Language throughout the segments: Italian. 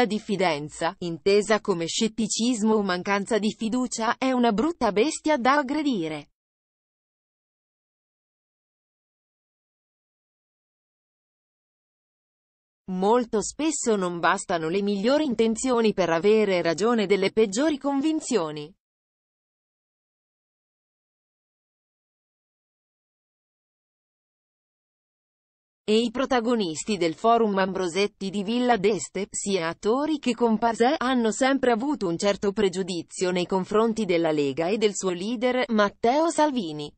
La diffidenza, intesa come scetticismo o mancanza di fiducia, è una brutta bestia da aggredire. Molto spesso non bastano le migliori intenzioni per avere ragione delle peggiori convinzioni. e i protagonisti del forum Ambrosetti di Villa d'Este, sia attori che comparse, hanno sempre avuto un certo pregiudizio nei confronti della Lega e del suo leader, Matteo Salvini.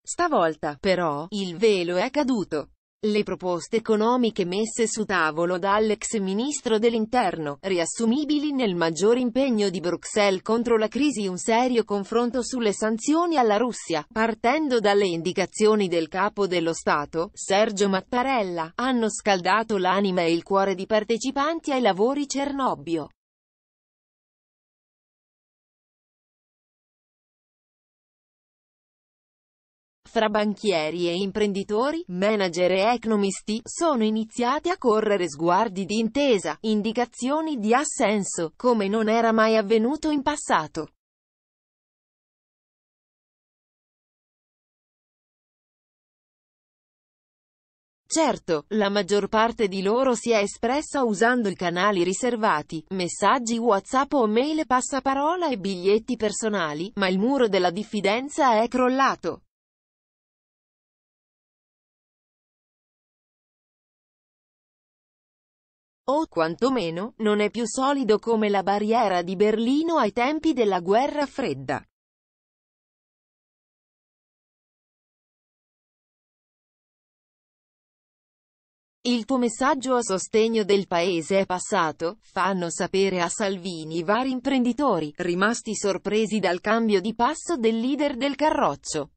Stavolta, però, il velo è caduto. Le proposte economiche messe su tavolo dall'ex ministro dell'interno, riassumibili nel maggior impegno di Bruxelles contro la crisi un serio confronto sulle sanzioni alla Russia, partendo dalle indicazioni del capo dello Stato, Sergio Mattarella, hanno scaldato l'anima e il cuore di partecipanti ai lavori Cernobbio. fra banchieri e imprenditori, manager e economisti, sono iniziati a correre sguardi di intesa, indicazioni di assenso, come non era mai avvenuto in passato. Certo, la maggior parte di loro si è espressa usando i canali riservati, messaggi WhatsApp o mail passaparola e biglietti personali, ma il muro della diffidenza è crollato. o quantomeno, non è più solido come la barriera di Berlino ai tempi della guerra fredda. Il tuo messaggio a sostegno del paese è passato, fanno sapere a Salvini vari imprenditori, rimasti sorpresi dal cambio di passo del leader del Carroccio.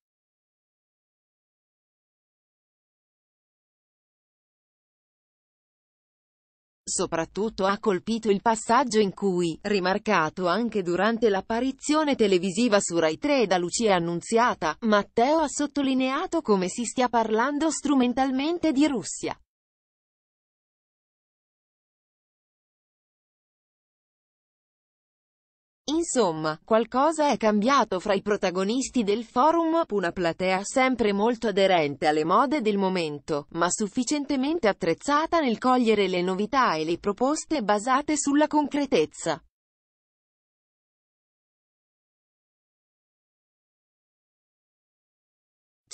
Soprattutto ha colpito il passaggio in cui, rimarcato anche durante l'apparizione televisiva su Rai 3 da Lucia Annunziata, Matteo ha sottolineato come si stia parlando strumentalmente di Russia. Insomma, qualcosa è cambiato fra i protagonisti del forum, una platea sempre molto aderente alle mode del momento, ma sufficientemente attrezzata nel cogliere le novità e le proposte basate sulla concretezza.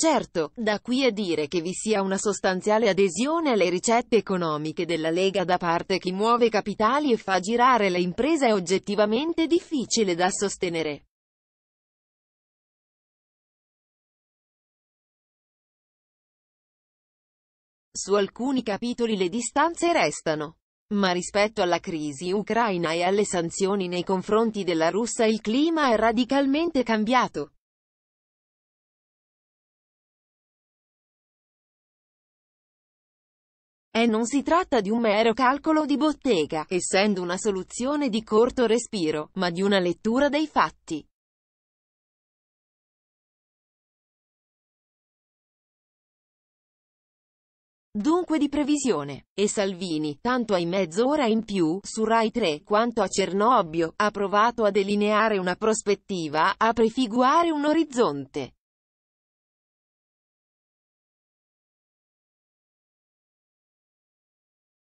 Certo, da qui a dire che vi sia una sostanziale adesione alle ricette economiche della Lega da parte chi muove capitali e fa girare le imprese è oggettivamente difficile da sostenere. Su alcuni capitoli le distanze restano. Ma rispetto alla crisi ucraina e alle sanzioni nei confronti della Russia il clima è radicalmente cambiato. E non si tratta di un mero calcolo di bottega, essendo una soluzione di corto respiro, ma di una lettura dei fatti. Dunque di previsione. E Salvini, tanto ai mezz'ora in più, su Rai 3, quanto a Cernobbio, ha provato a delineare una prospettiva, a prefigurare un orizzonte.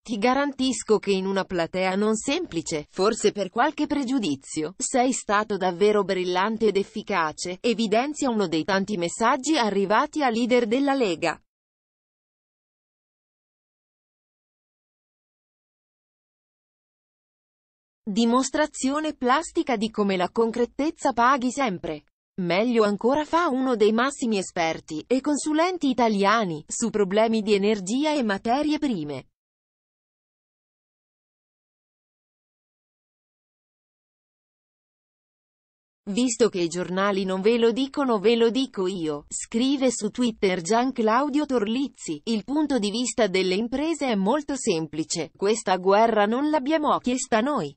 Ti garantisco che in una platea non semplice, forse per qualche pregiudizio, sei stato davvero brillante ed efficace, evidenzia uno dei tanti messaggi arrivati a leader della Lega. Dimostrazione plastica di come la concretezza paghi sempre. Meglio ancora fa uno dei massimi esperti e consulenti italiani su problemi di energia e materie prime. Visto che i giornali non ve lo dicono ve lo dico io, scrive su Twitter Gian Claudio Torlizzi, il punto di vista delle imprese è molto semplice, questa guerra non l'abbiamo chiesta noi.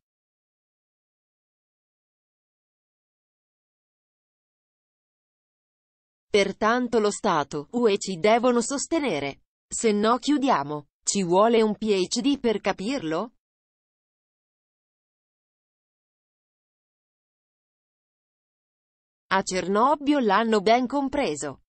Pertanto lo Stato, UE ci devono sostenere. Se no chiudiamo. Ci vuole un PhD per capirlo? A Cernobbio l'hanno ben compreso.